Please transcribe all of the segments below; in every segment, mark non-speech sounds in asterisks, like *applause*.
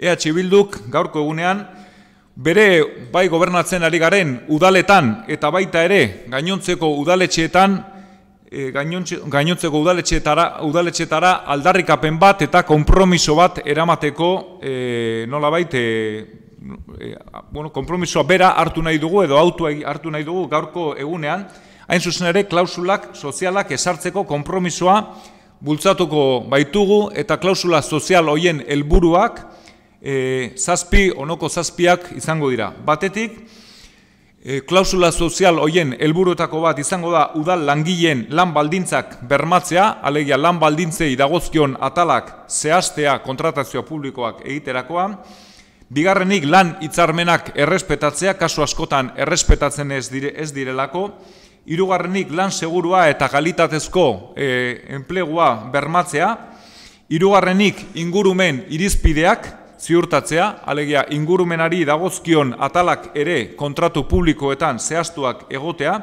Ea txibilduk gaurko egunean, bere bai gobernatzen ari garen udaletan eta baita ere gainontzeko udaletxeetan, e, gainontzeko udaletxeetara udaletxeetara aldarrikapen bat eta konpromiso bat eramateko e, nola baita, e, bueno, kompromisoa bera hartu nahi dugu edo autu hartu nahi dugu gaurko egunean, hain zuzen ere klausulak sozialak esartzeko konpromisoa bultzatuko baitugu eta klausula sozial hoien helburuak, e, zazpi, onoko zazpiak izango dira. Batetik, e, klausula sozial hoien helburuetako bat izango da udal langileen lan baldintzak bermatzea, alegia lan baldintzei dagozkion atalak zehaztea kontratazioa publikoak egiterakoa, Bigarrenik lan hitzarmenak errespetatzea, kasu askotan errespetatzen ez, dire, ez direlako, hirugarrenik lan segurua eta kalitatezko e, enplegua bermatzea, hirugarrenik ingurumen irizpideak, ziurtatzea, alegia ingurumenari dagozkion atalak ere kontratu publikoetan zehaztuak egotea,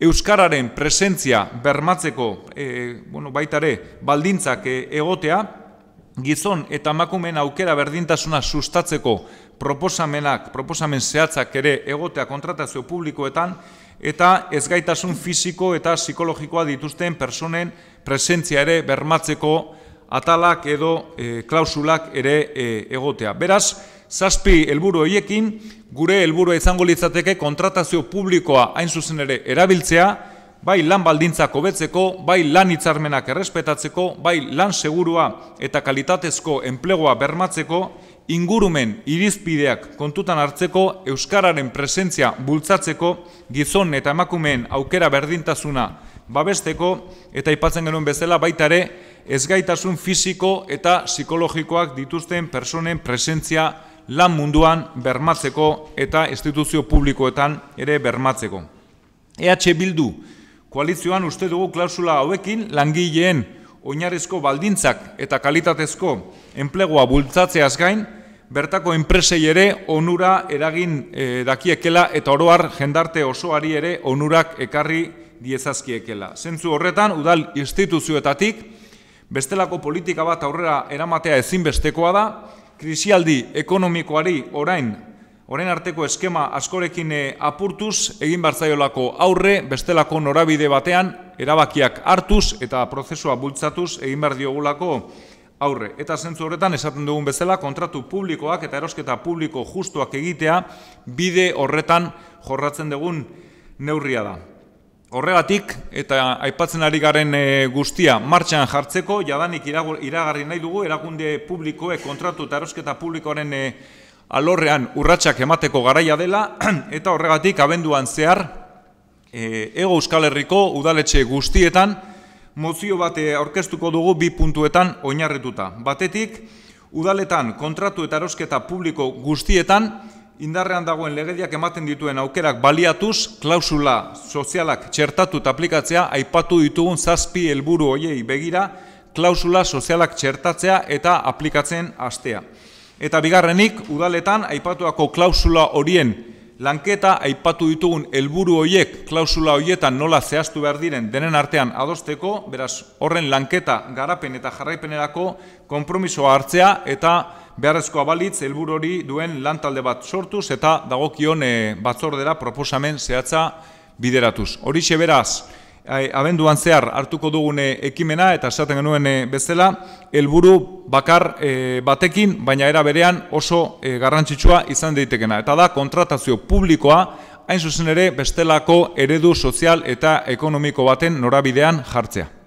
Euskararen presentzia bermatzeko e, bueno, baitare baldintzak e, egotea, gizon eta emakumeen aukera berdintasuna sustatzeko proposamenak, proposamen zehatzak ere egotea kontratazio publikoetan, eta ezgaitasun fisiko eta psikologikoa dituzten personen presentzia ere bermatzeko atalak edo e, klausulak ere e, egotea. Beraz, zazpi helburu hoiekin gure helburu izango litzateke kontratazio publikoa hain zuzen ere erabiltzea, bai lan baldintzak hobetzeko, bai lan hitzarmenak errespetatzeko, bai lan segurua eta kalitatezko ...enplegoa bermatzeko, ingurumen irizpideak kontutan hartzeko, euskararen presentzia bultzatzeko, gizon eta emakumeen aukera berdintasuna babesteko eta aipatzen genuen bezala baita ere ezgaitasun fisiko eta psikologikoak dituzten personen presentzia lan munduan bermatzeko eta instituzio publikoetan ere bermatzeko. EH Bildu, koalizioan uste dugu klausula hauekin langileen oinarrizko baldintzak eta kalitatezko enplegua bultzatzeaz gain, bertako enpresei ere onura eragin eh, dakiekela eta oroar jendarte osoari ere onurak ekarri diezazkiekela. Zentzu horretan, udal instituzioetatik, bestelako politika bat aurrera eramatea ezinbestekoa da, krisialdi ekonomikoari orain, orain arteko eskema askorekin eh, apurtuz, egin bartzaiolako aurre, bestelako norabide batean, erabakiak hartuz eta prozesua bultzatuz, egin behar diogulako aurre. Eta zentzu horretan, esaten dugun bezala, kontratu publikoak eta erosketa publiko justuak egitea, bide horretan jorratzen dugun neurria da. Horregatik, eta aipatzen ari garen eh, guztia martxan jartzeko, jadanik iragarri nahi dugu, erakunde publikoek kontratu eta erosketa publikoaren eh, alorrean urratsak emateko garaia dela, *clears throat* eta horregatik, abenduan zehar, e, eh, ego euskal herriko udaletxe guztietan, mozio bate aurkeztuko dugu bi puntuetan oinarretuta. Batetik, udaletan kontratu eta erosketa publiko guztietan, indarrean dagoen legediak ematen dituen aukerak baliatuz, klausula sozialak txertatu aplikatzea, aipatu ditugun zazpi helburu hoiei begira, klausula sozialak txertatzea eta aplikatzen astea. Eta bigarrenik, udaletan, aipatuako klausula horien lanketa aipatu ditugun helburu hoiek klausula hoietan nola zehaztu behar diren denen artean adosteko, beraz horren lanketa garapen eta jarraipenerako konpromisoa hartzea eta beharrezko abalitz helburu hori duen lantalde bat sortuz eta dagokion eh, batzordera proposamen zehatza bideratuz. Horixe beraz abenduan zehar hartuko dugune ekimena eta esaten genuen eh, bezala helburu bakar eh, batekin baina era berean oso eh, garrantzitsua izan deitekena. eta da kontratazio publikoa hain zuzen ere bestelako eredu sozial eta ekonomiko baten norabidean jartzea